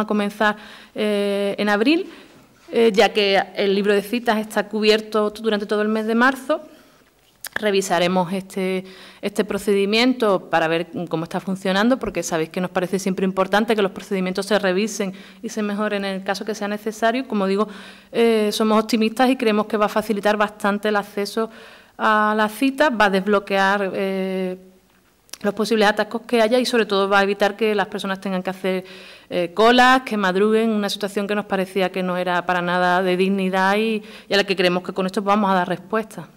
a comenzar eh, en abril, eh, ya que el libro de citas está cubierto durante todo el mes de marzo. Revisaremos este, este procedimiento para ver cómo está funcionando, porque sabéis que nos parece siempre importante que los procedimientos se revisen y se mejoren en el caso que sea necesario. Como digo, eh, somos optimistas y creemos que va a facilitar bastante el acceso a las citas, va a desbloquear los posibles atascos que haya y sobre todo va a evitar que las personas tengan que hacer eh, colas, que madruguen, una situación que nos parecía que no era para nada de dignidad y a la que creemos que con esto vamos a dar respuesta.